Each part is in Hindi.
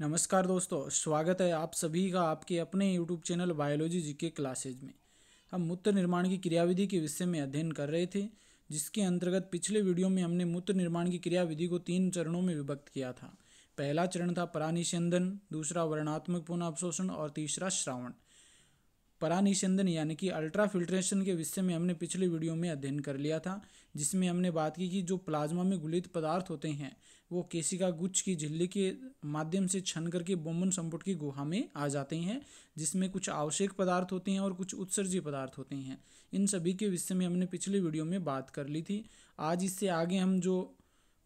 नमस्कार दोस्तों स्वागत है आप सभी का आपके अपने यूट्यूब चैनल बायोलॉजी जी के क्लासेज में हम मूत्र निर्माण की क्रियाविधि के विषय में अध्ययन कर रहे थे जिसके अंतर्गत पिछले वीडियो में हमने मूत्र निर्माण की क्रियाविधि को तीन चरणों में विभक्त किया था पहला चरण था परानिषेंदन दूसरा वर्णात्मक पुनः अवशोषण और तीसरा श्रावण परानिषेंदन यानी कि अल्ट्रा फिल्ट्रेशन के विषय में हमने पिछले वीडियो में अध्ययन कर लिया था जिसमें हमने बात की कि जो प्लाज्मा में गुलित पदार्थ होते हैं वो केशिका गुच्छ की झिल्ली के माध्यम से छन करके बोमन संपुट की गुहा में आ जाते हैं जिसमें कुछ आवश्यक पदार्थ होते हैं और कुछ उत्सर्जी पदार्थ होते हैं इन सभी के विषय में हमने पिछले वीडियो में बात कर ली थी आज इससे आगे हम जो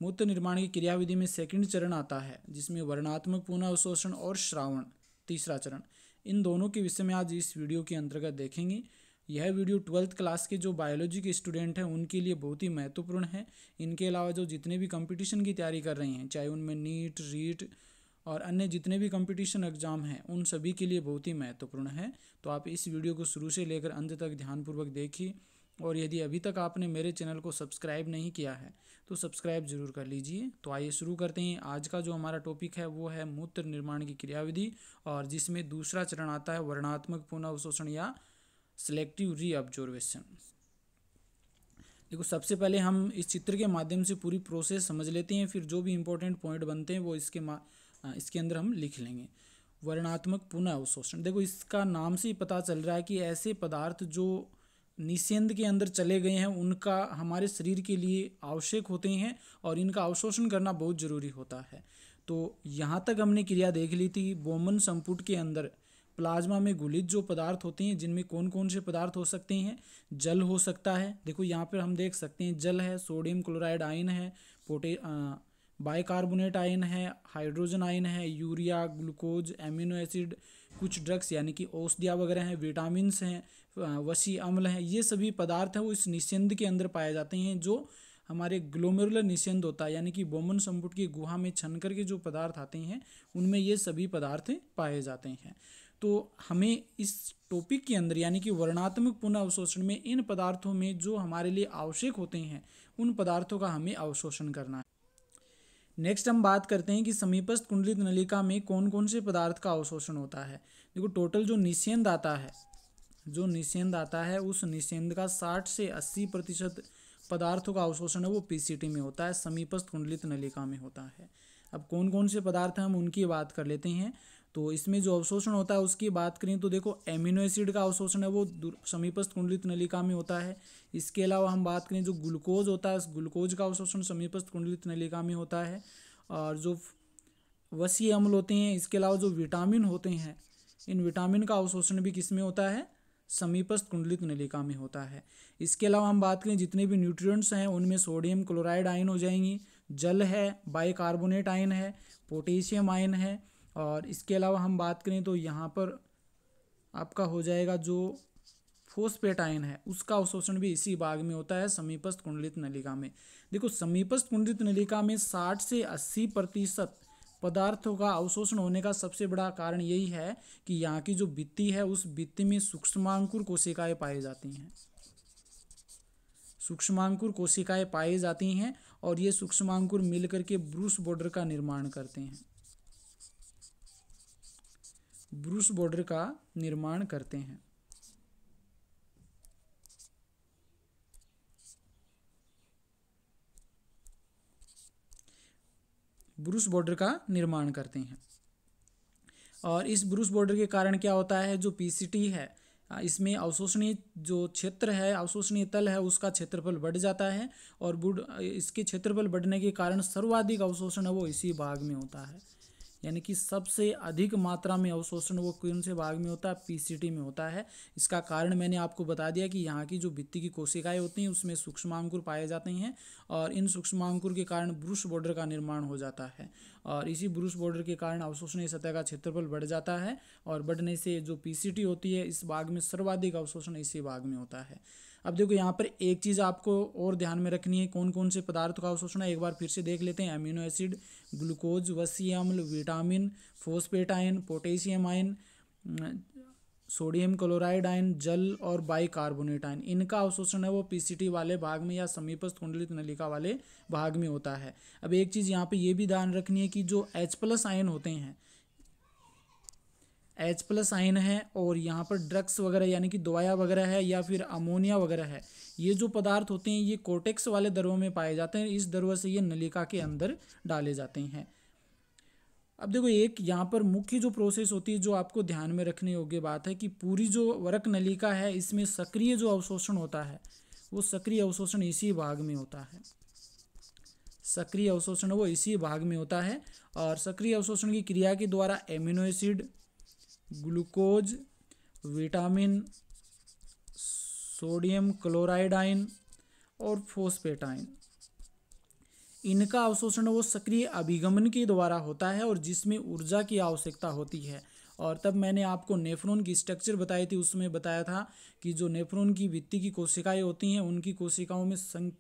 मूत्र निर्माण की क्रियाविधि में सेकंड चरण आता है जिसमें वर्णात्मक पुनः अवशोषण और श्रावण तीसरा चरण इन दोनों के विषय में आज इस वीडियो के अंतर्गत देखेंगे यह वीडियो ट्वेल्थ क्लास के जो बायोलॉजी के स्टूडेंट हैं उनके लिए बहुत ही महत्वपूर्ण है इनके अलावा जो जितने भी कंपटीशन की तैयारी कर रहे हैं चाहे उनमें नीट रीट और अन्य जितने भी कंपटीशन एग्जाम हैं उन सभी के लिए बहुत ही महत्वपूर्ण है तो आप इस वीडियो को शुरू से लेकर अंत तक ध्यानपूर्वक देखिए और यदि अभी तक आपने मेरे चैनल को सब्सक्राइब नहीं किया है तो सब्सक्राइब जरूर कर लीजिए तो आइए शुरू करते हैं आज का जो हमारा टॉपिक है वो है मूत्र निर्माण की क्रियाविधि और जिसमें दूसरा चरण आता है वर्णात्मक पुनः अवशोषण या सेलेक्टिव रीऑब्जर्वेशन देखो सबसे पहले हम इस चित्र के माध्यम से पूरी प्रोसेस समझ लेते हैं फिर जो भी इंपॉर्टेंट पॉइंट बनते हैं वो इसके मा इसके अंदर हम लिख लेंगे वर्णात्मक पुनः अवशोषण देखो इसका नाम से ही पता चल रहा है कि ऐसे पदार्थ जो निषेंद के अंदर चले गए हैं उनका हमारे शरीर के लिए आवश्यक होते हैं और इनका अवशोषण करना बहुत ज़रूरी होता है तो यहाँ तक हमने क्रिया देख ली थी बोमन संपुट के अंदर प्लाज्मा में गुलित जो पदार्थ होते हैं जिनमें कौन कौन से पदार्थ हो सकते हैं जल हो सकता है देखो यहाँ पर हम देख सकते हैं जल है सोडियम क्लोराइड आयन है पोटे बाइकार्बोनेट आयन है हाइड्रोजन आयन है यूरिया ग्लूकोज एमिनो एसिड कुछ ड्रग्स यानी कि औषधिया वगैरह हैं विटामिन हैं वसी अम्ल हैं ये सभी पदार्थ हैं वो इस निशेंद के अंदर पाए जाते हैं जो हमारे ग्लोमेरुलर निशेंद होता है यानी कि बोमन संपुट की गुहा में छन करके जो पदार्थ आते हैं उनमें ये सभी पदार्थ पाए जाते हैं तो हमें इस टॉपिक के अंदर यानी कि वर्णात्मक पुनः अवशोषण में इन पदार्थों में जो हमारे लिए आवश्यक होते हैं उन पदार्थों का हमें अवशोषण करना है नेक्स्ट हम बात करते हैं कि समीपस्थ कुंडलित नलिका में कौन कौन से पदार्थ का अवशोषण होता है देखो टोटल जो निषेंद आता है जो निषेंद आता है उस निषेंद का साठ से अस्सी प्रतिशत पदार्थों का अवशोषण है वो पीसीटी में होता है समीपस्थ कुंडलित नलिका में होता है अब कौन कौन से पदार्थ हम उनकी बात कर लेते हैं तो इसमें जो अवशोषण होता है उसकी बात करें तो देखो एमिनो एसिड का अवशोषण है वो समीपस्थ कुंडलित नलिका में होता है इसके अलावा हम बात करें जो ग्लूकोज होता है उस ग्लूकोज का अवशोषण समीपस्थ कुंडलित नलिका में होता है और जो वसी अम्ल होते हैं इसके अलावा जो विटामिन होते हैं इन विटामिन का अवशोषण भी किस में होता है समीपस्थ कुंडलित नलिका में होता है इसके अलावा हम बात करें जितने भी न्यूट्रिएंट्स हैं उनमें सोडियम क्लोराइड आयन हो जाएंगी जल है बाइकार्बोनेट आयन है पोटेशियम आयन है और इसके अलावा हम बात करें तो यहाँ पर आपका हो जाएगा जो फोस्पेट आयन है उसका अवशोषण भी इसी भाग में होता है समीपस्थ कुंडलित नलिका में देखो समीपस्थ कुंडलित नलिका में 60 से 80 प्रतिशत पदार्थों का अवशोषण होने का सबसे बड़ा कारण यही है कि यहाँ की जो भित्ति है उस भित्ति में सूक्ष्मांकुर कोशिकाएं पाई जाती हैं सूक्ष्मांकुर कोशिकाएं पाई जाती हैं और ये सूक्ष्मांकुर मिलकर के ब्रूस बॉर्डर का निर्माण करते हैं ब्रूस बॉर्डर का निर्माण करते हैं ब्रूस बॉर्डर का निर्माण करते हैं और इस ब्रूस बॉर्डर के कारण क्या होता है जो पीसीटी है इसमें अवशोषणीय जो क्षेत्र है अवशोषणीय तल है उसका क्षेत्रफल बढ़ जाता है और बुढ़ इसके क्षेत्रफल बढ़ने के कारण सर्वाधिक अवशोषण है वो इसी भाग में होता है यानी कि सबसे अधिक मात्रा में अवशोषण वो कौन से भाग में होता है पीसीटी में होता है इसका कारण मैंने आपको बता दिया कि यहाँ की जो भित्ति की कोशिकाएं होती हैं उसमें सूक्ष्मांकुर पाए जाते हैं और इन सूक्ष्मांकुर के कारण ब्रुश बॉर्डर का निर्माण हो जाता है और इसी ब्रूस बॉर्डर के कारण अवशोषणीय सतह का क्षेत्रफल बढ़ जाता है और बढ़ने से जो पीसीटी होती है इस भाग में सर्वाधिक अवशोषण इसी भाग में होता है अब देखो यहाँ पर एक चीज़ आपको और ध्यान में रखनी है कौन कौन से पदार्थ का अवशोषण है एक बार फिर से देख लेते हैं अमीनो एसिड ग्लूकोज वसी अम्ल vitamin phosphate ion potassium ion sodium chloride ion जल और बाइकार्बोनेट आयन इनका अवशोषण है वो पीसीटी वाले भाग में या समीपस्थ कुंडलित नलिका वाले भाग में होता है अब एक चीज़ यहाँ पे ये भी ध्यान रखनी है कि जो एच प्लस आयन होते हैं एच प्लस आयन है और यहाँ पर ड्रग्स वगैरह यानी कि दवाया वगैरह है या फिर अमोनिया वगैरह है ये जो पदार्थ होते हैं ये कोटेक्स वाले दरों में पाए जाते हैं इस दरों से ये नलिका के अंदर डाले जाते हैं अब देखो एक यहाँ पर मुख्य जो प्रोसेस होती है जो आपको ध्यान में रखने योग्य बात है कि पूरी जो वरक नलिका है इसमें सक्रिय जो अवशोषण होता है वो सक्रिय अवशोषण इसी भाग में होता है सक्रिय अवशोषण वो इसी भाग में होता है और सक्रिय अवशोषण की क्रिया के द्वारा amino acid glucose vitamin sodium chloride और फोस्पेटाइन इनका अवशोषण वो सक्रिय अभिगमन के द्वारा होता है और जिसमें ऊर्जा की आवश्यकता होती है और तब मैंने आपको नेफ्रोन की स्ट्रक्चर बताई थी उसमें बताया था कि जो नेफ्रोन की वित्ती की कोशिकाएं होती हैं उनकी कोशिकाओं में संख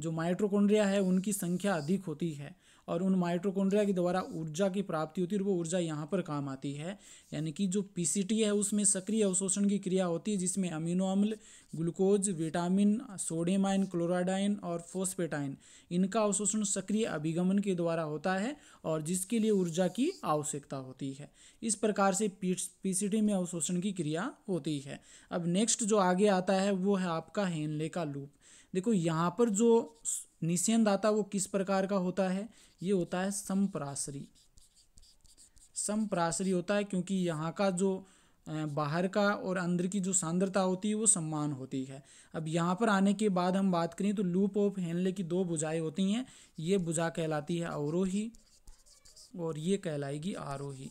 जो माइट्रोकोन्ड्रिया है उनकी संख्या अधिक होती है और उन माइट्रोकोन्ड्रिया के द्वारा ऊर्जा की प्राप्ति होती है वो ऊर्जा यहाँ पर काम आती है यानी कि जो पीसीटी है उसमें सक्रिय अवशोषण की क्रिया होती है जिसमें अमीनो अम्ल glucose vitamin sodium ion chloride ion और फोस्पेटाइन इनका अवशोषण सक्रिय अभिगमन के द्वारा होता है और जिसके लिए ऊर्जा की आवश्यकता होती है इस प्रकार से पीसीटी में अवशोषण की क्रिया होती है अब नेक्स्ट जो आगे आता है वो है आपका हेनले का लूप देखो यहाँ पर जो निषेध आता है वो किस प्रकार का होता है ये होता है संप्रासरी संप्रासरी होता है क्योंकि यहाँ का जो बाहर का और अंदर की जो सांद्रता होती है वो सम्मान होती है अब यहाँ पर आने के बाद हम बात करें तो लूप ऑफ हेनले की दो बुझाएँ होती हैं ये बुझा कहलाती है अवरोही और ये कहलाएगी आरोही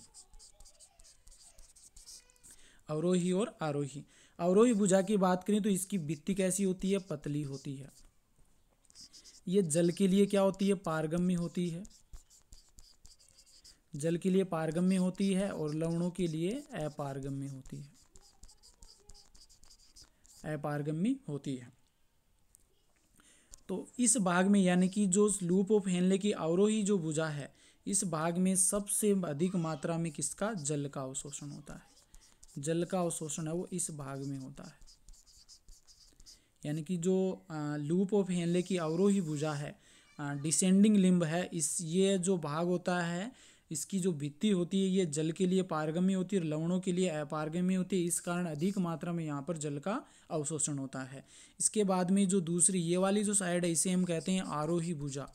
अवरोही और आरोही अवरोही भुजा की बात करें तो इसकी भित्ति कैसी होती है पतली होती है ये जल के लिए क्या होती है पारगम्य होती है जल के लिए पारगम्य होती है और लवणों के लिए अपारगम्य होती है अपारगम्य होती है तो इस भाग में यानी कि जो लूप ऑफ हेनले की अवरोही जो भुजा है इस भाग में सबसे अधिक मात्रा में किसका जल का अवशोषण होता है जल का अवशोषण है वो इस भाग में होता है यानी कि जो लूप ऑफ हेनले की अवरोही भुजा है डिसेंडिंग लिम्ब है इस ये जो भाग होता है इसकी जो भित्ति होती है ये जल के लिए पारगम्य होती है और लवणों के लिए अपारगम्य होती है इस कारण अधिक मात्रा में यहाँ पर जल का अवशोषण होता है इसके बाद में जो दूसरी ये वाली जो साइड है इसे हम कहते हैं आरोही भुजा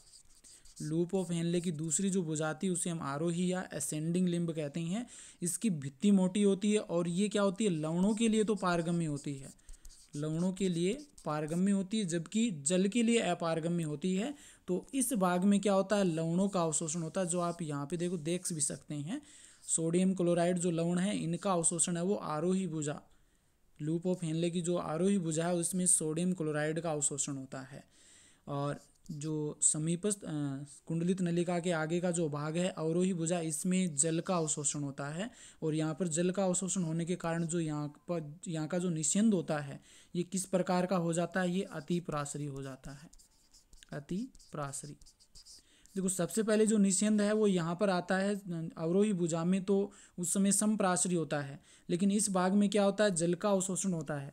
लूप ऑफ हेनले की दूसरी जो बुझाती है उसे हम आरोही या असेंडिंग लिम्ब कहते हैं इसकी भित्ति मोटी होती है और ये क्या होती है लवणों के लिए तो पारगम्य होती है लवणों के लिए पारगम्य होती है जबकि जल के लिए अपारगम्य होती है तो इस भाग में क्या होता है लवणों का अवशोषण होता है जो आप यहाँ पे देखो देख भी सकते हैं सोडियम क्लोराइड जो लवण है इनका अवशोषण है वो आरोही भुजा लूप ऑफ हेनले की जो आरोही भुजा है उसमें सोडियम क्लोराइड का अवशोषण होता है और जो समीपस्थ कुंडलित नलिका के आगे का जो भाग है अवरोही भुजा इसमें जल का अवशोषण होता है और यहाँ पर जल का अवशोषण होने के कारण जो यहाँ पर यहाँ का जो निश्चिंद होता है ये किस प्रकार का हो जाता है ये अति प्रासरी हो जाता है अति प्रासरी देखो सबसे पहले जो निश्चिंद है वो यहाँ पर आता है अवरोही भुजा में तो उस समय समप्रासरी होता है लेकिन इस भाग में क्या होता है जल का अवशोषण होता है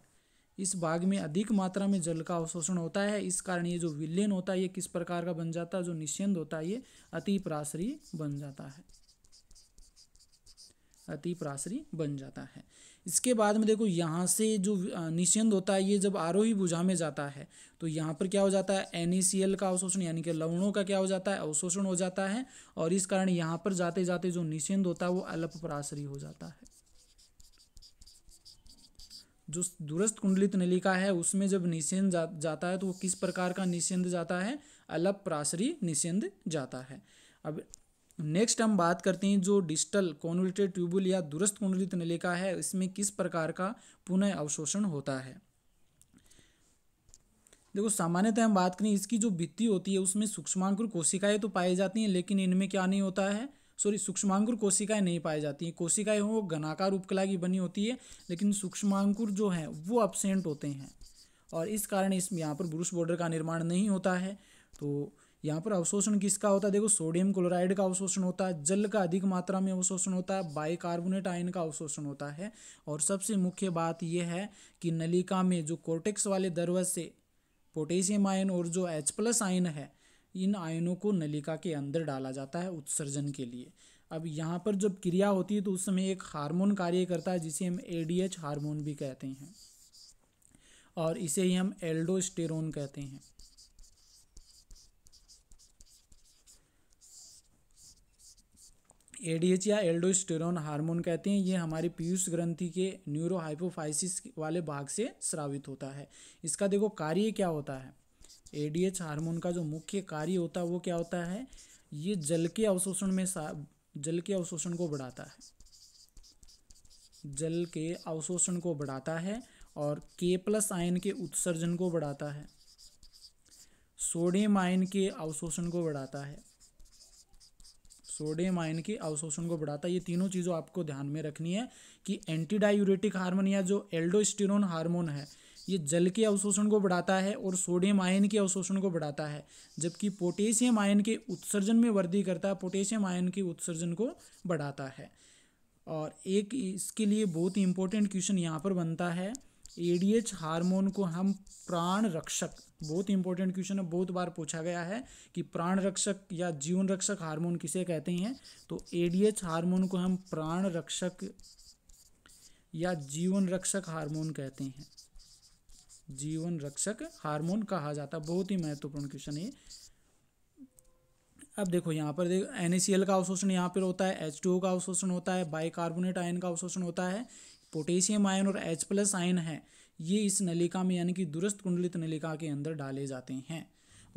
इस भाग में अधिक मात्रा में जल का अवशोषण होता है इस कारण ये जो विलयन होता है ये किस प्रकार का बन जाता है जो निश्चिंद होता है ये अति प्राश्री बन जाता है अति प्राश्री बन जाता है इसके बाद में देखो यहाँ से जो निश्चिंद होता है ये जब आरोही भुजा में जाता है तो यहाँ पर क्या हो जाता है एन का अवशोषण यानी कि लवणों का क्या हो जाता है अवशोषण हो जाता है और इस कारण यहाँ पर जाते जाते जो निश्चिंद होता है वो अल्प प्राश्री हो जाता है जो दूरस्थ कुंडलित नलिका है उसमें जब निषेध जा, जाता है तो वो किस प्रकार का निषेध जाता है अलप प्रासरी निषेध जाता है अब नेक्स्ट हम बात करते हैं जो डिस्टल कॉन्वल्टेड ट्यूबुल या दूरस्थ कुंडलित नलिका है इसमें किस प्रकार का पुनः अवशोषण होता है देखो सामान्यतः हम बात करें इसकी जो भित्ति होती है उसमें सूक्ष्मांकुर कोशिकाएं तो पाई जाती हैं लेकिन इनमें क्या नहीं होता है सॉरी सूक्ष्मांकुर कोशिकाएं नहीं पाई जाती हैं कोशिकाएं वो घनाकार उपकला की बनी होती है लेकिन सूक्ष्मांकुर जो हैं वो अपसेंट होते हैं और इस कारण इस यहाँ पर ब्रूस बॉर्डर का निर्माण नहीं होता है तो यहाँ पर अवशोषण किसका होता है देखो सोडियम क्लोराइड का अवशोषण होता है जल का अधिक मात्रा में अवशोषण होता है बाइकार्बोनेट आयन का अवशोषण होता है और सबसे मुख्य बात यह है कि नलिका में जो कोर्टेक्स वाले दरवाज से पोटेशियम आयन और जो एच प्लस आयन है इन आयनों को नलिका के अंदर डाला जाता है उत्सर्जन के लिए अब यहाँ पर जब क्रिया होती है तो उस समय एक हार्मोन कार्य करता है जिसे हम एडीएच हार्मोन भी कहते हैं और इसे ही हम एल्डोस्टेरोन कहते हैं एडीएच या एल्डोस्टेरोन हार्मोन कहते हैं ये हमारे पीयूष ग्रंथि के न्यूरोहाइपोफाइसिस वाले भाग से स्रावित होता है इसका देखो कार्य क्या होता है एडीएच हार्मोन का जो मुख्य कार्य होता है वो क्या होता है ये जल के अवशोषण में जल के अवशोषण को बढ़ाता है जल के अवशोषण को बढ़ाता है और के प्लस आयन के उत्सर्जन को बढ़ाता है सोडियम आयन के अवशोषण को बढ़ाता है सोडियम आयन के अवशोषण को बढ़ाता है ये तीनों चीज़ों आपको ध्यान में रखनी है कि एंटीडायूरेटिक हार्मोन या जो एल्डोस्टिरोन हार्मोन है ये जल के अवशोषण को बढ़ाता है और सोडियम आयन के अवशोषण को बढ़ाता है जबकि पोटेशियम आयन के उत्सर्जन में वृद्धि करता है पोटेशियम आयन के उत्सर्जन को बढ़ाता है और एक इसके लिए बहुत ही इंपॉर्टेंट क्वेश्चन यहाँ पर बनता है एडीएच हार्मोन को हम प्राण रक्षक बहुत इंपॉर्टेंट क्वेश्चन है बहुत बार पूछा गया है कि प्राण रक्षक या जीवन रक्षक हार्मोन किसे कहते हैं तो एडीएच हार्मोन को हम प्राण रक्षक या जीवन रक्षक हार्मोन कहते हैं जीवन रक्षक हार्मोन कहा जाता है बहुत ही महत्वपूर्ण क्वेश्चन ये अब देखो यहाँ पर देखो एन का अवशोषण यहाँ पर होता है एच का अवशोषण होता है बाइकार्बोनेट आयन का अवशोषण होता है पोटेशियम आयन और एच प्लस आयन है ये इस नलिका में यानी कि दुरुस्त कुंडलित नलिका के अंदर डाले जाते हैं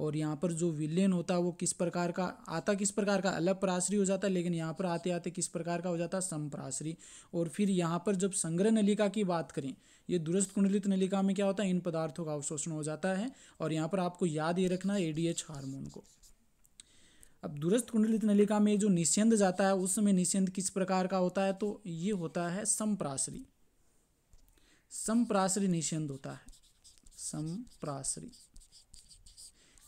और यहाँ पर जो विलेन होता है वो किस प्रकार का आता किस प्रकार का अलग प्राशरी हो जाता है लेकिन यहाँ पर आते आते किस प्रकार का हो जाता है समप्रासरी और फिर यहाँ पर जब संग्रह नलिका की बात करें ये दुरस्त कुंडलित नलिका में क्या होता है इन पदार्थों का अवशोषण हो जाता है और यहाँ पर आपको याद ये रखना है एडीएच हार्मोन को अब दुरस्त कुंडलित नलिका में जो निस्यंद जाता है उस समय निस्यंद किस प्रकार का होता है तो ये होता है सम्प्राशरी समप्रासरी निस्यंद होता है समप्रासरी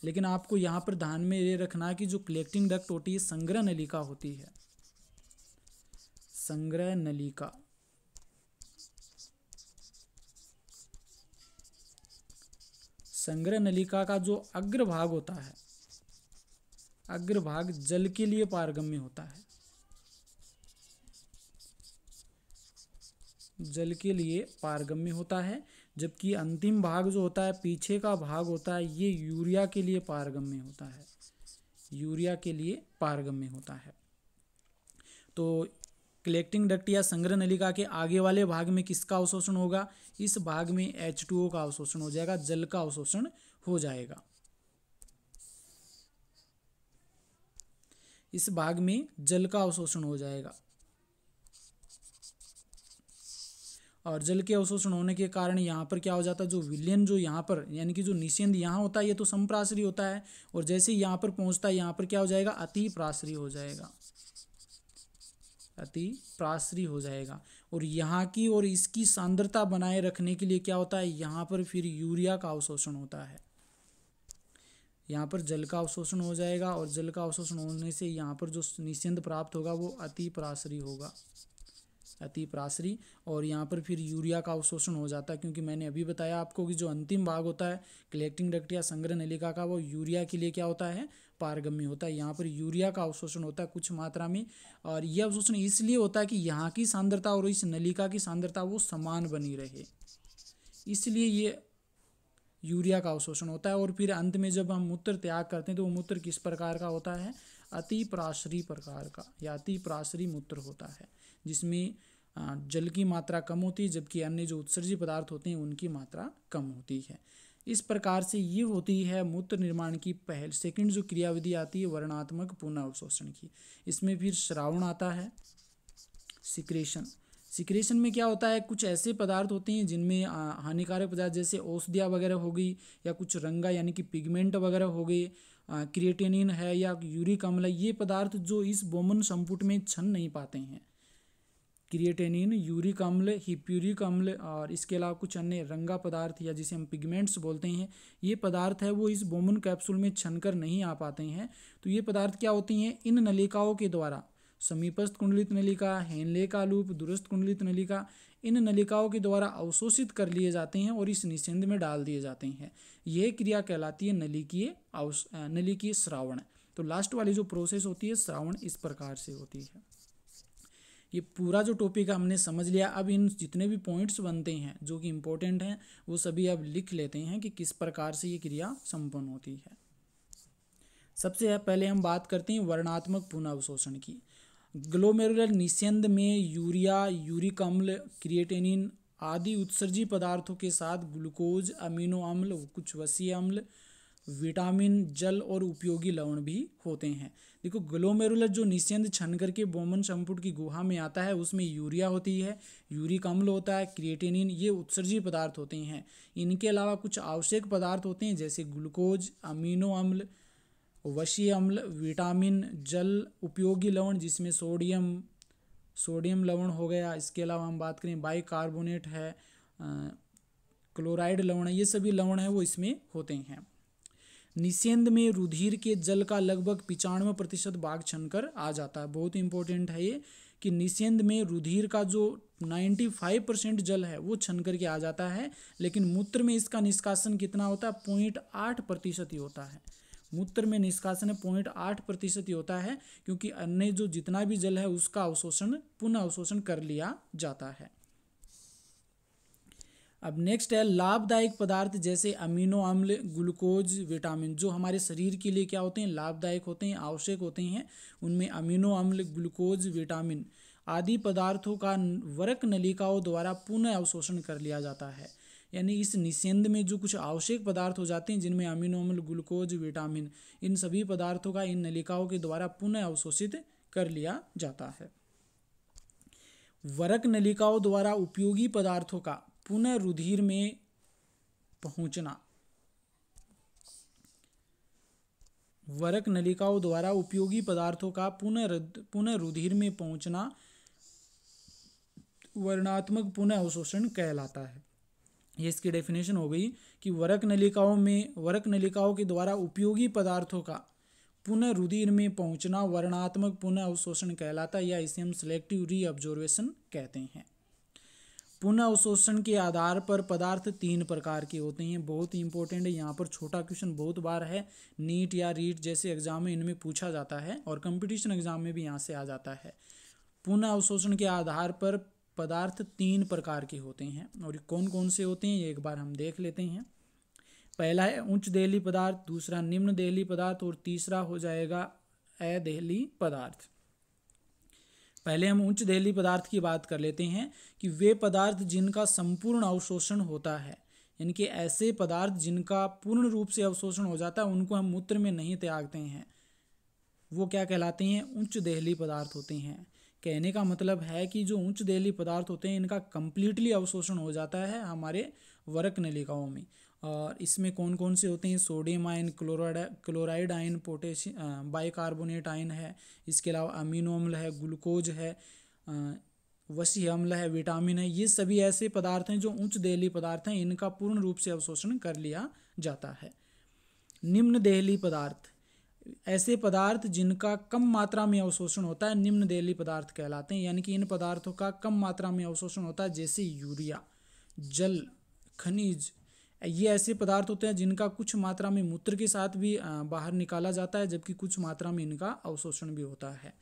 लेकिन आपको यहाँ पर ध्यान में ये रखना है कि जो कलेक्टिंग डक्ट होती है संग्रह नलिका होती है संग्रह नलिका संग्रह नलिका का जो अग्रभाग होता है अग्रभाग जल के लिए पारगम्य होता है जल के लिए पारगम्य होता है जबकि अंतिम भाग जो होता है पीछे का भाग होता है ये यूरिया के लिए पारगम्य होता है यूरिया के लिए पारगम्य होता है तो कलेक्टिंग डक्ट या संग्रह नलिका के आगे वाले भाग में किसका अवशोषण होगा इस भाग में एच टू ओ का अवशोषण हो जाएगा जल का अवशोषण हो जाएगा इस भाग में जल का अवशोषण हो जाएगा और जल के अवशोषण होने के कारण यहाँ पर क्या हो जाता है जो विलियन जो यहाँ पर यानी कि जो निशेंद यहाँ होता है ये तो संप्राश्री होता है और जैसे ही यहाँ पर पहुँचता है यहाँ पर क्या हो जाएगा अति प्राश्री हो जाएगा अति प्राश्री हो जाएगा और यहाँ की और इसकी सांद्रता बनाए रखने के लिए क्या होता है यहाँ पर फिर यूरिया का अवशोषण होता है यहाँ पर जल का अवशोषण हो जाएगा और जल का अवशोषण होने से यहाँ पर जो निशेंद प्राप्त होगा वो अति प्राश्री होगा अति प्रासरी और यहाँ पर फिर यूरिया का अवशोषण हो जाता है क्योंकि मैंने अभी बताया आपको कि जो अंतिम भाग होता है कलेक्टिंग डक्ट या संग्रह नलिका का वो यूरिया के लिए क्या होता है पारगम्य होता है यहाँ पर यूरिया का अवशोषण होता है कुछ मात्रा में और यह अवशोषण इसलिए होता है कि यहाँ की सांद्रता और इस नलिका की सांद्रता वो समान बनी रहे इसलिए ये यूरिया का अवशोषण होता है और फिर अंत में जब हम मूत्र त्याग करते हैं तो वो मूत्र किस प्रकार का होता है अति प्राशरी प्रकार का या अति प्राशरी मूत्र होता है जिसमें जल की मात्रा कम होती है जबकि अन्य जो उत्सर्जी पदार्थ होते हैं उनकी मात्रा कम होती है इस प्रकार से ये होती है मूत्र निर्माण की पहल सेकंड जो क्रियाविधि आती है वर्णात्मक पुनः अवशोषण की इसमें फिर श्रावण आता है सिक्रेशन सिक्रेशन में क्या होता है कुछ ऐसे पदार्थ होते हैं जिनमें हानिकारक पदार्थ जैसे औषधियाँ वगैरह हो गई या कुछ रंगा यानी कि पिगमेंट वगैरह हो गए क्रिएटेनिन है या यूरिक अम्ल ये पदार्थ जो इस बोमन संपुट में छन नहीं पाते हैं क्रिएटेनिन यूरिक अम्ल हिप्यूरिक अम्ल और इसके अलावा कुछ अन्य रंगा पदार्थ या जिसे हम पिगमेंट्स बोलते हैं ये पदार्थ है वो इस बोमन कैप्सूल में छनकर नहीं आ पाते हैं तो ये पदार्थ क्या होती हैं इन नलिकाओं के द्वारा समीपस्थ कुंडलित नलिका हेनले का लूप दुरुस्त कुंडलित नलिका इन नलिकाओं के द्वारा अवशोषित कर लिए जाते हैं और इस निषेध में डाल दिए जाते हैं यह क्रिया कहलाती है नलिकीय अवश नलिकीय श्रावण तो लास्ट वाली जो प्रोसेस होती है श्रावण इस प्रकार से होती है ये पूरा जो टॉपिक हमने समझ लिया अब इन जितने भी पॉइंट्स बनते हैं जो कि इम्पोर्टेंट हैं वो सभी अब लिख लेते हैं कि किस प्रकार से ये क्रिया संपन्न होती है सबसे पहले हम बात करते हैं वर्णात्मक पुनः अवशोषण की ग्लोमेरुलर निस्यंद में यूरिया यूरिक अम्ल क्रिएटेनिन आदि उत्सर्जी पदार्थों के साथ ग्लूकोज अमीनो अम्ल कुछ वसी अम्ल विटामिन जल और उपयोगी लवण भी होते हैं देखो ग्लोमेरुलर जो निस्यंद छन करके बोमन शंपुट की गुहा में आता है उसमें यूरिया होती है यूरिक अम्ल होता है क्रिएटेनिन ये उत्सर्जी पदार्थ होते हैं इनके अलावा कुछ आवश्यक पदार्थ होते हैं जैसे ग्लूकोज अमीनो अम्ल वशीय अम्ल विटामिन जल उपयोगी लवण जिसमें सोडियम सोडियम लवण हो गया इसके अलावा हम बात करें बाइकार्बोनेट है क्लोराइड लवण है ये सभी लवण है वो इसमें होते हैं निसेंद में रुधिर के जल का लगभग पिचानवे प्रतिशत भाग छनकर आ जाता है बहुत इंपॉर्टेंट है ये कि निसेंद में रुधिर का जो 95 परसेंट जल है वो छन करके आ जाता है लेकिन मूत्र में इसका निष्कासन कितना होता है पॉइंट आठ प्रतिशत ही होता है मूत्र में निष्कासन पॉइंट आठ प्रतिशत ही होता है क्योंकि अन्य जो जितना भी जल है उसका अवशोषण पुनः अवशोषण कर लिया जाता है अब नेक्स्ट है लाभदायक पदार्थ जैसे अमीनो अम्ल ग्लूकोज विटामिन जो हमारे शरीर के लिए क्या होते हैं लाभदायक होते हैं आवश्यक होते हैं उनमें अमीनो अम्ल ग्लूकोज विटामिन आदि पदार्थों का वरक नलिकाओं द्वारा पुनः अवशोषण कर लिया जाता है यानी इस निषेंद में जो कुछ आवश्यक पदार्थ हो जाते हैं जिनमें अमिनोमल ग्लूकोज विटामिन इन सभी पदार्थों का इन नलिकाओं के द्वारा पुनः अवशोषित कर लिया जाता है वरक नलिकाओं द्वारा उपयोगी पदार्थों का पुनः रुधिर में पहुंचना वरक नलिकाओं द्वारा उपयोगी पदार्थों का पुनः पुनः रुधिर में पहुंचना वर्णात्मक पुनः अवशोषण कहलाता है ये इसकी डेफिनेशन हो गई कि वरक नलिकाओं में वरक नलिकाओं के द्वारा उपयोगी पदार्थों का पुनः रुधिर में पहुंचना वर्णात्मक पुनः अवशोषण कहलाता है या इसे हम सिलेक्टिव रीअब्जॉर्वेशन कहते हैं पुनः अवशोषण के आधार पर पदार्थ तीन प्रकार के होते हैं बहुत ही इंपॉर्टेंट है यहाँ पर छोटा क्वेश्चन बहुत बार है नीट या रीट जैसे एग्जाम में इनमें पूछा जाता है और कंपटीशन एग्जाम में भी यहाँ से आ जाता है पुनः अवशोषण के आधार पर पदार्थ तीन प्रकार के होते हैं और कौन कौन से होते हैं ये एक बार हम देख लेते हैं पहला है उच्च देहली पदार्थ दूसरा निम्न देहली पदार्थ और तीसरा हो जाएगा अदेहली पदार्थ पहले हम उच्च देहली पदार्थ की बात कर लेते हैं कि वे पदार्थ जिनका संपूर्ण अवशोषण होता है यानी कि ऐसे पदार्थ जिनका पूर्ण रूप से अवशोषण हो जाता है उनको हम मूत्र में नहीं त्यागते हैं वो क्या कहलाते हैं उच्च देहली पदार्थ होते हैं कहने का मतलब है कि जो उच्च दहली पदार्थ होते हैं इनका कम्प्लीटली अवशोषण हो जाता है हमारे वरक नलिकाओं में और इसमें कौन कौन से होते हैं sodium ion chloride chloride ion potassium bicarbonate ion है इसके अलावा अमीनो अम्ल है ग्लूकोज है वसी अम्ल है विटामिन है ये सभी ऐसे पदार्थ हैं जो उच्च दहली पदार्थ हैं इनका पूर्ण रूप से अवशोषण कर लिया जाता है निम्न दहली पदार्थ ऐसे पदार्थ जिनका कम मात्रा में अवशोषण होता है निम्न देली पदार्थ कहलाते हैं यानी कि इन पदार्थों का कम मात्रा में अवशोषण होता है जैसे यूरिया जल खनिज ये ऐसे पदार्थ होते हैं जिनका कुछ मात्रा में मूत्र के साथ भी बाहर निकाला जाता है जबकि कुछ मात्रा में इनका अवशोषण भी होता है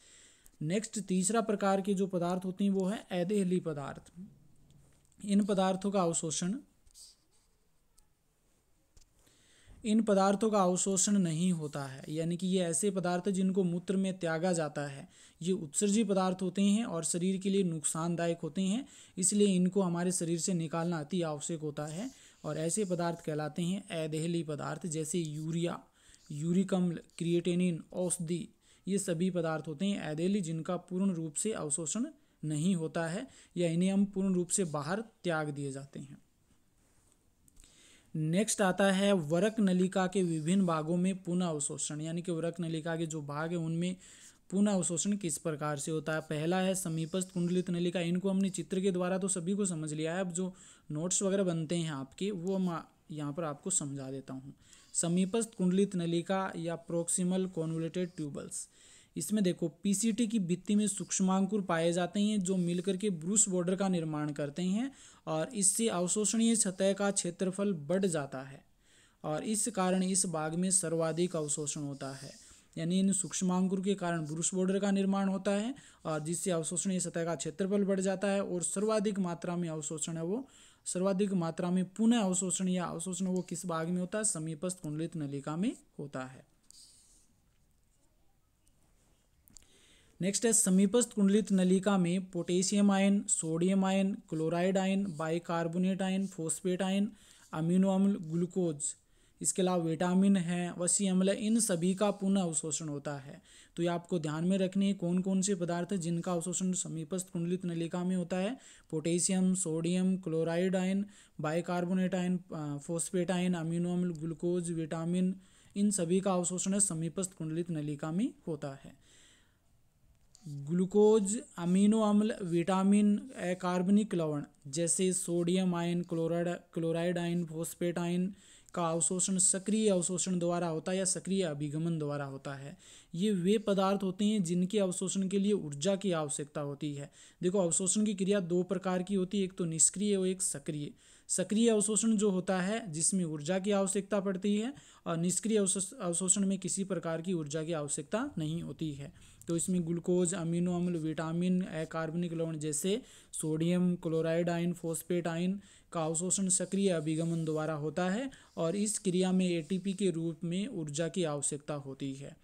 नेक्स्ट तीसरा प्रकार के जो पदार्थ होते हैं वो है ऐदेहली पदार्थ इन पदार्थों का अवशोषण इन पदार्थों का अवशोषण नहीं होता है यानी कि ये ऐसे पदार्थ जिनको मूत्र में त्यागा जाता है ये उत्सर्जी पदार्थ होते हैं और शरीर के लिए नुकसानदायक होते हैं इसलिए इनको हमारे शरीर से निकालना अति आवश्यक होता है और ऐसे पदार्थ कहलाते हैं अदहली पदार्थ जैसे यूरिया यूरिकम्ल क्रिएटेनिन औषधि ये सभी पदार्थ होते हैं अदहली जिनका पूर्ण रूप से अवशोषण नहीं होता है या इन्हें हम पूर्ण रूप से बाहर त्याग दिए जाते हैं नेक्स्ट आता है वरक नलिका के विभिन्न भागों में पुनः अवशोषण यानी कि वरक नलिका के जो भाग है उनमें पुनः अवशोषण किस प्रकार से होता है पहला है समीपस्थ कुंडलित नलिका इनको हमने चित्र के द्वारा तो सभी को समझ लिया है अब जो नोट्स वगैरह बनते हैं आपके वो मैं यहाँ पर आपको समझा देता हूँ समीपस्थ कुंडलित नलिका या प्रोक्सीमल कॉन्वलेटेड ट्यूबल्स इसमें देखो पीसीटी की भित्ति में सूक्ष्मांकुर पाए जाते हैं जो मिलकर के ब्रूस बॉर्डर का निर्माण करते हैं और इससे अवशोषणीय सतह का क्षेत्रफल बढ़ जाता है और इस कारण इस बाग में सर्वाधिक अवशोषण होता है यानी इन सूक्ष्मांकुर के कारण ब्रूस बॉर्डर का निर्माण होता है और जिससे अवशोषणीय सतह का क्षेत्रफल बढ़ जाता है और सर्वाधिक मात्रा में अवशोषण है वो सर्वाधिक मात्रा में पुनः अवशोषण या अवशोषण वो किस बाग में होता है समीपस्थ कुंडलित नलिका में होता है नेक्स्ट है समीपस्थ कुंडलित नलिका में potassium ion sodium ion chloride ion bicarbonate ion phosphate ion amino अम्ल ग्लूकोज इसके अलावा विटामिन है वसी अम्ल इन सभी का पुनः अवशोषण होता है तो ये आपको ध्यान में रखने हैं कौन कौन से पदार्थ जिनका अवशोषण समीपस्थ कुंडलित नलिका में होता है potassium sodium chloride ion bicarbonate ion phosphate ion amino अम्ल ग्लूकोज विटामिन इन सभी का अवशोषण समीपस्थ कुंडलित नलिका में होता है ग्लूकोज अमीनो अम्ल विटामिन कार्बनिक लवण जैसे sodium ion chloride chloride ion phosphate ion का अवशोषण सक्रिय अवशोषण द्वारा होता है या सक्रिय अभिगमन द्वारा होता है ये वे पदार्थ होते हैं जिनके अवशोषण के लिए ऊर्जा की आवश्यकता होती है देखो अवशोषण की क्रिया दो प्रकार की होती है एक तो निष्क्रिय और एक सक्रिय सक्रिय अवशोषण जो होता है जिसमें ऊर्जा की आवश्यकता पड़ती है और निष्क्रिय अवशोषण में किसी प्रकार की ऊर्जा की आवश्यकता नहीं होती है तो इसमें ग्लूकोज अमीनो अम्ल विटामिन कार्बनिक लवण जैसे sodium chloride ion phosphate ion का अवशोषण सक्रिय अभिगमन द्वारा होता है और इस क्रिया में एटीपी के रूप में ऊर्जा की आवश्यकता होती है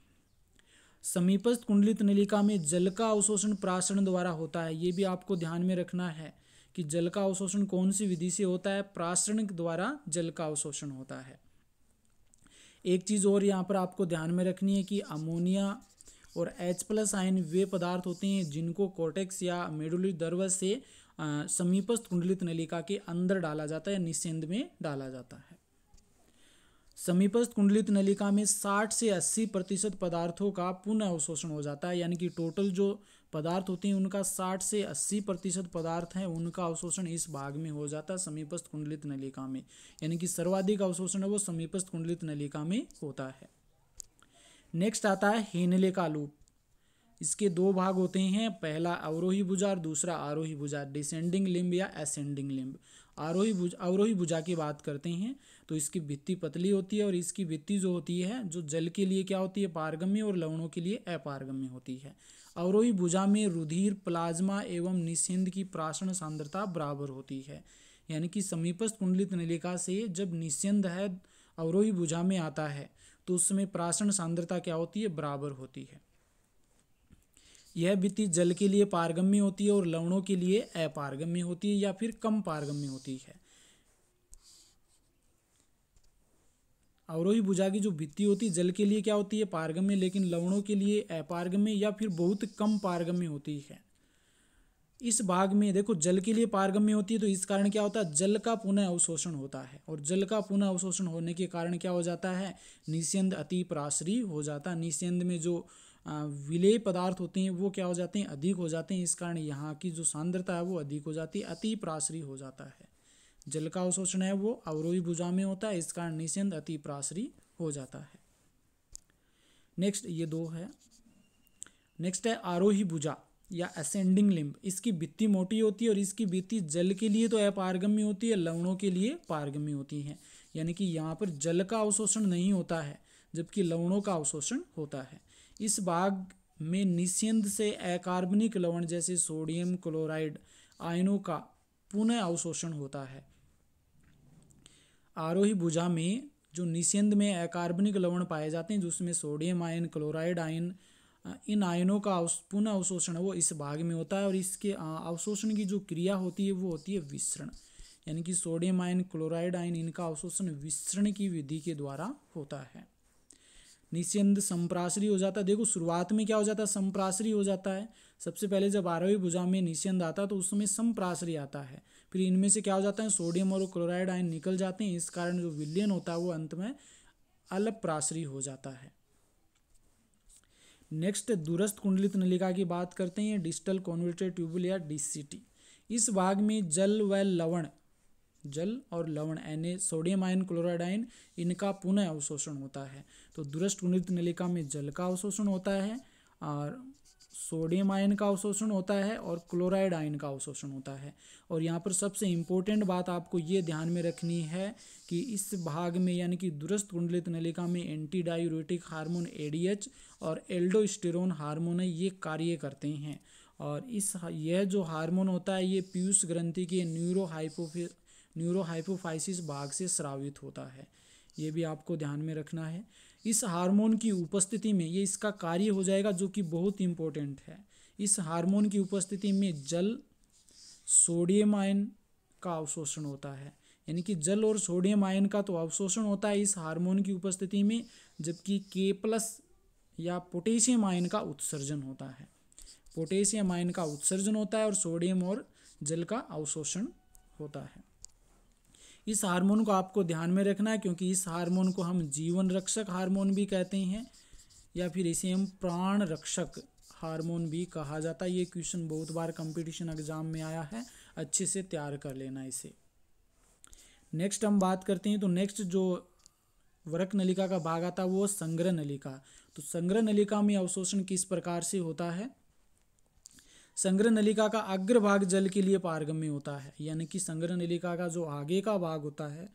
समीपस्थ कुंडलित नलिका में जल का अवशोषण प्राशन द्वारा होता है ये भी आपको ध्यान में रखना है कि जल का अवशोषण कौन सी विधि से होता है प्राशन द्वारा जल का अवशोषण होता है एक चीज़ और यहाँ पर आपको ध्यान में रखनी है कि अमोनिया और एच प्लस आयन वे पदार्थ होते हैं जिनको कोटेक्स या मेडुलरी दर्व से समीपस्थ कुंडलित नलिका के अंदर डाला जाता है निस्सेंद में डाला जाता है समीपस्थ कुंडलित नलिका में 60 से 80 प्रतिशत पदार्थों का पुनः अवशोषण हो जाता है यानी कि टोटल जो पदार्थ होते हैं उनका 60 से 80 प्रतिशत पदार्थ हैं उनका अवशोषण इस भाग में हो जाता है समीपस्थ कुंडलित नलिका में यानी कि सर्वाधिक अवशोषण है वो समीपस्थ कुंडलित नलिका में होता है नेक्स्ट आता है हेनले का लूप इसके दो भाग होते हैं पहला अवरोही भुजा और दूसरा आरोही भुजा डिसेंडिंग लिम्ब या असेंडिंग लिम्ब आरोही भुजा अवरोही भुजा की बात करते हैं तो इसकी भित्ति पतली होती है और इसकी भित्ति जो होती है जो जल के लिए क्या होती है पारगम्य और लवणों के लिए अपारगम्य होती है अवरोही भुजा में रुधिर प्लाज्मा एवं निस्सिंद की प्राशन सांद्रता बराबर होती है यानी कि समीपस्थ कुंडलित नलिका से जब निस्सिंद है अवरोही भुजा में आता है तो उसमें प्राशन सांद्रता क्या होती है बराबर होती है यह वित्ति जल के लिए पारगम्य होती है और लवणों के लिए अपारगम्य होती है या फिर कम पारगम्य होती है अवरोही बुझा की जो वित्ती होती है जल के लिए क्या होती है पारगम्य लेकिन लवणों के लिए अपारगम्य या फिर बहुत कम पारगम्य होती है इस भाग में देखो जल के लिए पारगम्य होती है तो इस कारण क्या होता है जल का पुनः अवशोषण होता है और जल का पुनः अवशोषण होने के कारण क्या हो जाता है निस्यंद अति प्राश्री हो जाता है निस्यंद में जो विलेय पदार्थ होते हैं वो क्या हो जाते हैं अधिक हो जाते हैं इस कारण यहाँ की जो सांद्रता है वो अधिक हो जाती है अति प्राश्री हो जाता है जल का अवशोषण है वो अवरोही भुजा में होता है इस कारण निस्यंद अति प्राश्री हो जाता है नेक्स्ट ये दो है नेक्स्ट है आरोही भुजा या असेंडिंग लिम्ब इसकी भित्ति मोटी होती है और इसकी भित्ति जल के लिए तो अपारगम्य होती है लवणों के लिए पारगम्य होती है यानी कि यहाँ पर जल का अवशोषण नहीं होता है जबकि लवणों का अवशोषण होता है इस भाग में निस्यंद से अकार्बनिक लवण जैसे सोडियम क्लोराइड आयनों का पुनः अवशोषण होता है आरोही भुजा में जो निस्यंद में अकार्बनिक लवण पाए जाते हैं जिसमें सोडियम आयन क्लोराइड आयन इन आयनों का पुनः अवशोषण वो इस भाग में होता है और इसके अवशोषण की जो क्रिया होती है वो होती है विसरण यानी कि सोडियम आयन क्लोराइड आयन इनका अवशोषण विसरण की विधि के द्वारा होता है निस्यंद संप्राशरी हो जाता है देखो शुरुआत में क्या हो जाता है संप्राशरी हो जाता है सबसे पहले जब बारहवीं भुजा में निस्यंद आता है तो उसमें संप्राशरी आता है फिर इनमें से क्या हो जाता है सोडियम और क्लोराइड आयन निकल जाते हैं इस कारण जो विलयन होता है वो अंत में अलप्रासरी हो जाता है नेक्स्ट दूरस्थ कुंडलित नलिका की बात करते हैं डिजिटल कॉन्वर्टेड ट्यूबल या डीसीटी इस भाग में जल व लवण जल और लवण यानी सोडियम आयन क्लोराइड इनका पुनः अवशोषण होता है तो दूरस्थ कुंडलित नलिका में जल का अवशोषण होता है और सोडियम आयन का अवशोषण होता है और क्लोराइड आयन का अवशोषण होता है और यहाँ पर सबसे इम्पोर्टेंट बात आपको ये ध्यान में रखनी है कि इस भाग में यानी कि दुरस्त कुंडलित नलिका में एंटी डायूरेटिक हारमोन ए और एल्डोस्टेरोन हारमोन ये कार्य करते हैं और इस यह जो हारमोन होता है ये पीयूष ग्रंथि के न्यूरो न्यूरोहाइपोफाइसिस भाग से स्रावित होता है ये भी आपको ध्यान में रखना है इस हार्मोन की उपस्थिति में ये इसका कार्य हो जाएगा जो कि बहुत इम्पोर्टेंट है इस हार्मोन की उपस्थिति में जल सोडियम आयन का अवशोषण होता है यानी कि जल और सोडियम आयन का तो अवशोषण होता है इस हार्मोन की उपस्थिति में जबकि के प्लस या पोटेशियम आयन का उत्सर्जन होता है पोटेशियम आयन का उत्सर्जन होता है और सोडियम और जल का अवशोषण होता है इस हार्मोन को आपको ध्यान में रखना है क्योंकि इस हार्मोन को हम जीवन रक्षक हार्मोन भी कहते हैं या फिर इसे हम प्राण रक्षक हार्मोन भी कहा जाता है ये क्वेश्चन बहुत बार कंपटीशन एग्जाम में आया है अच्छे से तैयार कर लेना इसे नेक्स्ट हम बात करते हैं तो नेक्स्ट जो वरक नलिका का भाग आता है वो संग्रह नलिका तो संग्रह नलिका में अवशोषण किस प्रकार से होता है संग्रह नलिका का अग्रभाग जल के लिए पारगम्य होता है यानी कि संग्रह नलिका का जो आगे का भाग होता है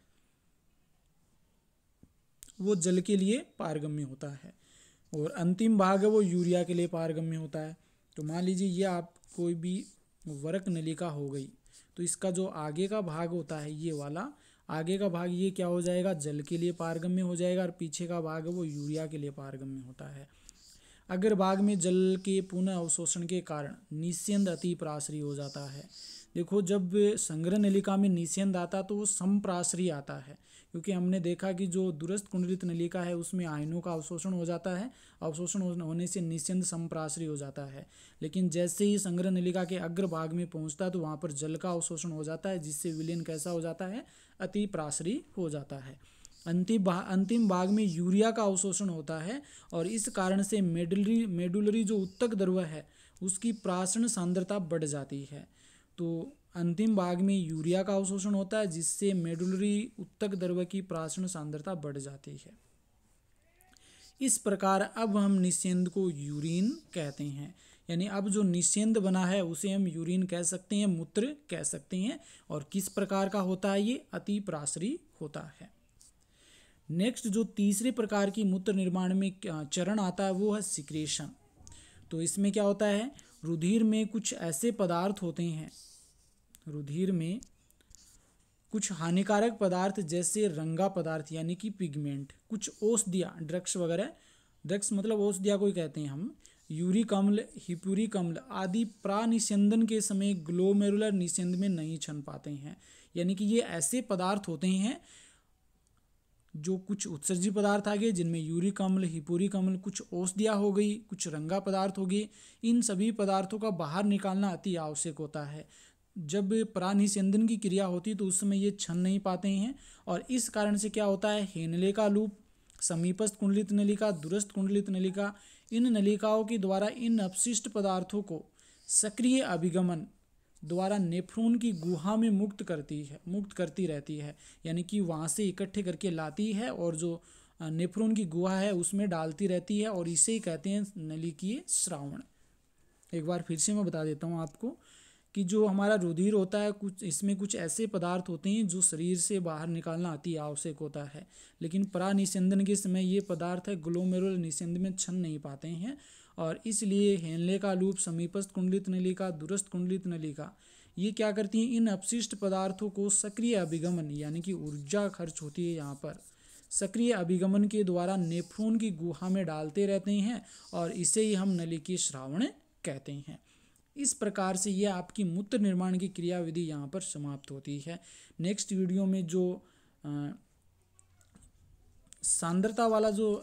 वो जल के लिए पारगम्य होता है और अंतिम भाग है वो यूरिया के लिए पारगम्य होता है तो मान लीजिए ये आप कोई भी वर्क नलिका हो गई तो इसका जो आगे का भाग होता है ये वाला आगे का भाग ये क्या हो जाएगा जल के लिए पारगम्य हो जाएगा और पीछे का भाग है वो यूरिया के लिए पारगम्य होता है अगर बाग में जल के पुनः अवशोषण के कारण निस्यंद अति प्राश्री हो जाता है देखो जब संग्रह नलिका में निस्यंद आता तो वो समप्राश्री आता है क्योंकि हमने देखा कि जो दुरस्त कुंडलित नलिका है उसमें आयनों का अवशोषण हो जाता है अवशोषण होने से निस्यंद समप्राश्री हो जाता है लेकिन जैसे ही संग्रह नलिका के अग्रभाग में पहुँचता तो वहाँ पर जल का अवशोषण हो जाता है जिससे विलीन कैसा हो जाता है अति प्राश्री हो जाता है अंतिम भा अंतिम भाग में यूरिया का अवशोषण होता है और इस कारण से मेडुलरी मेडुलरी जो उत्तक द्रव है उसकी प्राशन सांद्रता बढ़ जाती है तो अंतिम भाग में यूरिया का अवशोषण होता है जिससे मेडुलरी उत्तक द्रव की प्राशन सांद्रता बढ़ जाती है इस प्रकार अब हम निस्यंद को यूरिन कहते हैं यानी अब जो निस्यंद बना है उसे हम यूरिन कह सकते हैं मूत्र कह सकते हैं और किस प्रकार का होता है ये अति प्राशरी होता है नेक्स्ट जो तीसरे प्रकार की मूत्र निर्माण में चरण आता है वो है सिक्रेशन तो इसमें क्या होता है रुधिर में कुछ ऐसे पदार्थ होते हैं रुधिर में कुछ हानिकारक पदार्थ जैसे रंगा पदार्थ यानी कि पिगमेंट कुछ औषधिया ड्रग्स वगैरह ड्रग्स मतलब औषधिया को ही कहते हैं हम यूरिक अम्ल हिप्यूरिक अम्ल आदि प्रानिसंदन के समय ग्लोमेरुलर निसंद में नहीं छन पाते हैं यानी कि ये ऐसे पदार्थ होते हैं जो कुछ उत्सर्जी पदार्थ आ गए जिनमें यूरिक अम्ल हिपोरिक अम्ल कुछ औषधियाँ हो गई कुछ रंगा पदार्थ हो गए इन सभी पदार्थों का बाहर निकालना अति आवश्यक होता है जब प्राणिसंदन की क्रिया होती तो उस समय ये छन नहीं पाते हैं और इस कारण से क्या होता है हेनले का लूप समीपस्थ कुंडलित नलिका दूरस्थ कुंडलित नलिका इन नलिकाओं के द्वारा इन अपशिष्ट पदार्थों को सक्रिय अभिगमन द्वारा नेफ्रून की गुहा में मुक्त करती है मुक्त करती रहती है यानी कि वहाँ से इकट्ठे करके लाती है और जो नेफ्रून की गुहा है उसमें डालती रहती है और इसे ही कहते हैं नली की श्रावण एक बार फिर से मैं बता देता हूँ आपको कि जो हमारा रुधिर होता है कुछ इसमें कुछ ऐसे पदार्थ होते हैं जो शरीर से बाहर निकालना अति आवश्यक होता है लेकिन परानिस्यंदन के समय ये पदार्थ है ग्लोमेरुल निस्यंद में छन नहीं पाते हैं और इसलिए हेनले का लूप समीपस्थ कुंडलित का दुरस्थ कुंडलित नली का ये क्या करती हैं इन अपशिष्ट पदार्थों को सक्रिय अभिगमन यानी कि ऊर्जा खर्च होती है यहाँ पर सक्रिय अभिगमन के द्वारा नेफ्रोन की गुहा में डालते रहते हैं और इसे ही हम नली के श्रावण कहते हैं इस प्रकार से ये आपकी मूत्र निर्माण की क्रियाविधि यहाँ पर समाप्त होती है नेक्स्ट वीडियो में जो सांद्रता वाला जो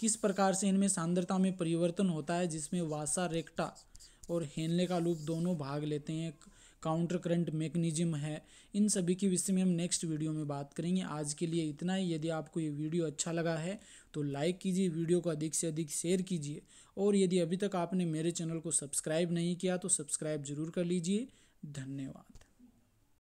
किस प्रकार से इनमें सांद्रता में परिवर्तन होता है जिसमें वासा रेक्टा और हेनले का लूप दोनों भाग लेते हैं काउंटर करंट मैकेनिज्म है इन सभी के विषय में हम नेक्स्ट वीडियो में बात करेंगे आज के लिए इतना ही यदि आपको ये वीडियो अच्छा लगा है तो लाइक कीजिए वीडियो को अधिक से अधिक शेयर कीजिए और यदि अभी तक आपने मेरे चैनल को सब्सक्राइब नहीं किया तो सब्सक्राइब ज़रूर कर लीजिए धन्यवाद